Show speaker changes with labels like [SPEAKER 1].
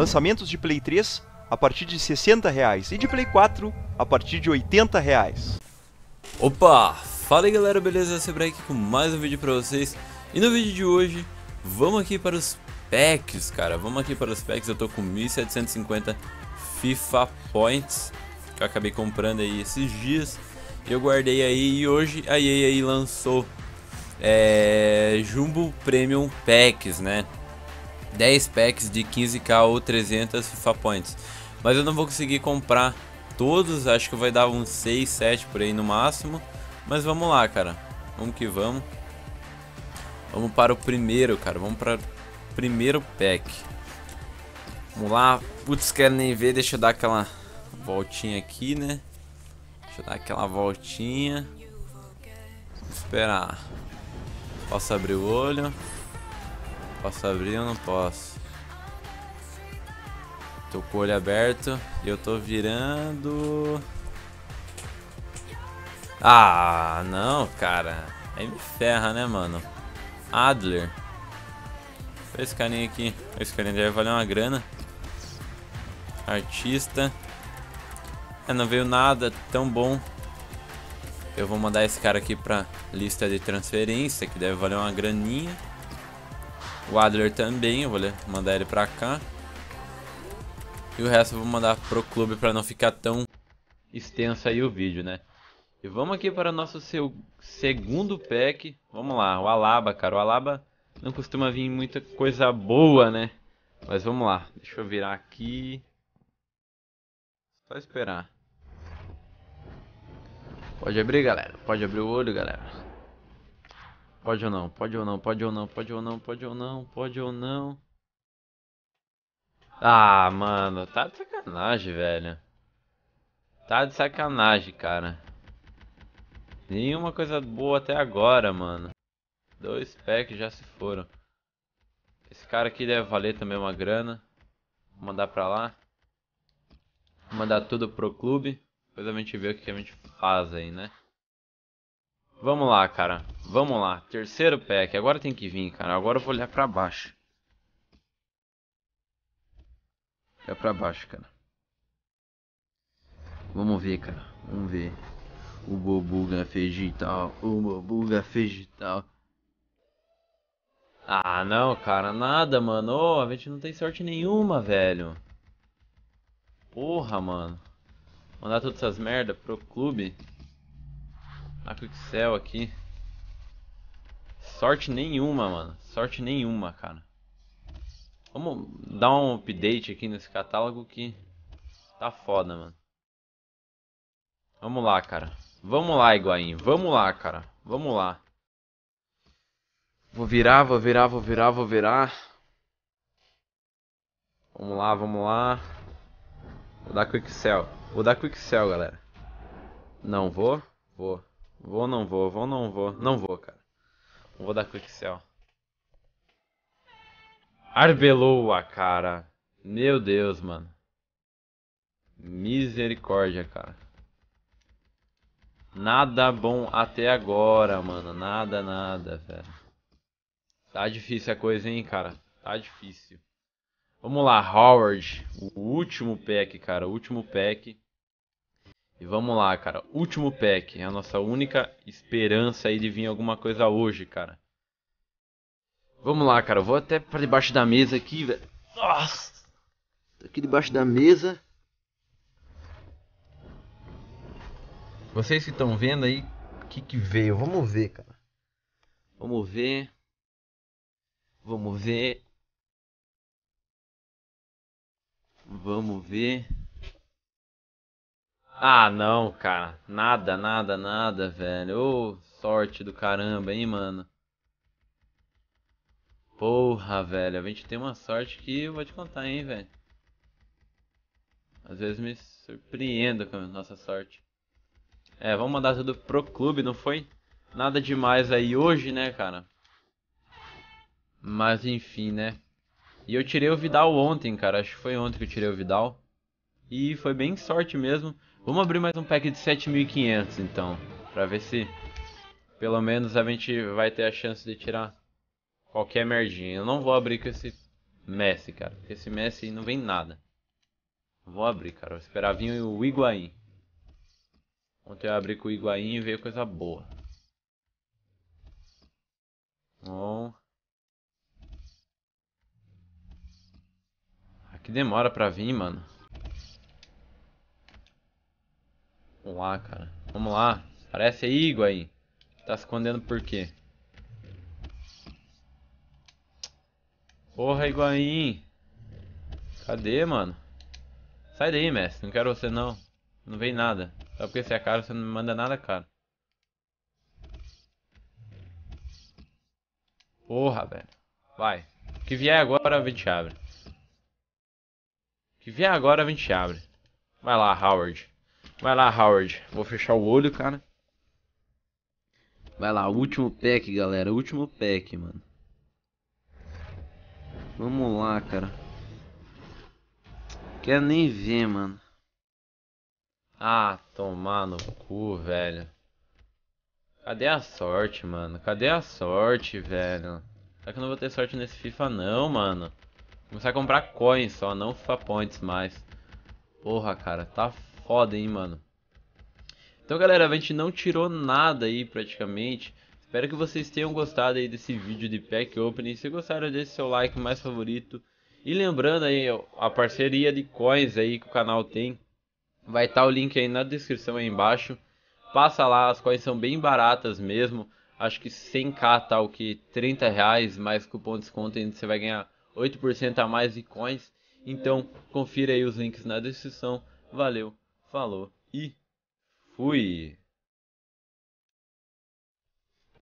[SPEAKER 1] Lançamentos de Play 3 a partir de 60 reais e de Play 4 a partir de 80 reais. Opa! Fala aí galera, beleza? Sebra é aqui com mais um vídeo pra vocês. E no vídeo de hoje, vamos aqui para os packs, cara. Vamos aqui para os packs, eu tô com 1750 FIFA Points, que eu acabei comprando aí esses dias. Eu guardei aí e hoje a EA lançou é, Jumbo Premium Packs, né? 10 packs de 15k ou 300 FIFA Points. Mas eu não vou conseguir comprar todos, acho que vai dar uns 6, 7 por aí no máximo. Mas vamos lá, cara. Vamos que vamos. Vamos para o primeiro, cara. Vamos para o primeiro pack. Vamos lá. Putz, quero nem ver. Deixa eu dar aquela voltinha aqui, né? Deixa eu dar aquela voltinha. Vou esperar. Posso abrir o olho. Posso abrir ou não posso? Tô com o olho aberto e eu tô virando... Ah, não, cara. Aí me ferra, né, mano? Adler. Olha esse carinha aqui. Esse carinha deve valer uma grana. Artista. É, não veio nada tão bom. Eu vou mandar esse cara aqui pra lista de transferência, que deve valer uma graninha. O Adler também, eu vou mandar ele pra cá. E o resto eu vou mandar pro clube pra não ficar tão extenso aí o vídeo, né? E vamos aqui para o nosso seu segundo pack. Vamos lá, o Alaba, cara. O Alaba não costuma vir muita coisa boa, né? Mas vamos lá. Deixa eu virar aqui. Só esperar. Pode abrir, galera. Pode abrir o olho, galera. Pode ou não, pode ou não, pode ou não, pode ou não, pode ou não, pode ou não. Ah, mano, tá de sacanagem, velho. Tá de sacanagem, cara. Nenhuma coisa boa até agora, mano. Dois packs já se foram. Esse cara aqui deve valer também uma grana. Vou mandar pra lá. Vou mandar tudo pro clube. Depois a gente vê o que a gente faz aí, né? Vamos lá, cara. Vamos lá, terceiro pack. Agora tem que vir, cara. Agora eu vou olhar pra baixo. Olhar pra baixo, cara. Vamos ver, cara. Vamos ver. O Bobuga tal. O Bobuga tal. Ah, não, cara. Nada, mano. Oh, a gente não tem sorte nenhuma, velho. Porra, mano. Mandar todas essas merda pro clube. que ah, céu aqui. Sorte nenhuma, mano. Sorte nenhuma, cara. Vamos dar um update aqui nesse catálogo que tá foda, mano. Vamos lá, cara. Vamos lá, Iguain. Vamos lá, cara. Vamos lá. Vou virar, vou virar, vou virar, vou virar. Vamos lá, vamos lá. Vou dar quick sell. Vou dar quick sell, galera. Não vou? Vou. Vou não vou? Vou não vou? Não vou, cara. Não vou dar quick sell. Arbeloa, cara. Meu Deus, mano. Misericórdia, cara. Nada bom até agora, mano. Nada, nada, velho. Tá difícil a coisa, hein, cara. Tá difícil. Vamos lá, Howard. O último pack, cara. O último pack. E vamos lá, cara. Último pack. É a nossa única esperança aí de vir alguma coisa hoje, cara. Vamos lá, cara. Eu vou até pra debaixo da mesa aqui, velho. Nossa! Tô aqui debaixo da mesa. Vocês que estão vendo aí, o que que veio? Vamos ver, cara. Vamos ver. Vamos ver. Vamos ver. Ah, não, cara. Nada, nada, nada, velho. Ô, oh, sorte do caramba, hein, mano. Porra, velho. A gente tem uma sorte que eu vou te contar, hein, velho. Às vezes me surpreendo com a nossa sorte. É, vamos mandar tudo pro clube, não foi? Nada demais aí hoje, né, cara? Mas enfim, né? E eu tirei o Vidal ontem, cara. Acho que foi ontem que eu tirei o Vidal. E foi bem sorte mesmo. Vamos abrir mais um pack de 7500 então, pra ver se pelo menos a gente vai ter a chance de tirar qualquer merdinha. Eu não vou abrir com esse Messi, cara, porque esse Messi não vem nada. Vou abrir, cara, vou esperar vir o Higuaín. Ontem eu abri com o Higuaín e veio coisa boa. Bom... Aqui demora pra vir, mano. lá, cara. Vamos lá. Parece aí, Higuaín. Tá se escondendo por quê? Porra, Iguain. Cadê, mano? Sai daí, mestre. Não quero você, não. Não vem nada. Só porque você é caro, você não me manda nada, cara. Porra, velho. Vai. O que vier agora, a gente abre. O que vier agora, a gente abre. Vai lá, Howard. Vai lá, Howard. Vou fechar o olho, cara. Vai lá, último pack, galera. Último pack, mano. Vamos lá, cara. Quer nem ver, mano. Ah, tomar no cu, velho. Cadê a sorte, mano? Cadê a sorte, velho? Será que eu não vou ter sorte nesse FIFA não, mano? Vou começar a comprar coins só, não FIFA points mais. Porra, cara, tá foda, hein, mano. Então, galera, a gente não tirou nada aí, praticamente. Espero que vocês tenham gostado aí desse vídeo de Pack Opening. Se gostaram, deixe seu like mais favorito. E lembrando aí, a parceria de coins aí que o canal tem. Vai estar tá o link aí na descrição aí embaixo. Passa lá, as coins são bem baratas mesmo. Acho que 100k tá o que? 30 reais mais cupom de desconto ainda você vai ganhar 8% a mais de coins. Então confira aí os links na descrição. Valeu! falou e fui.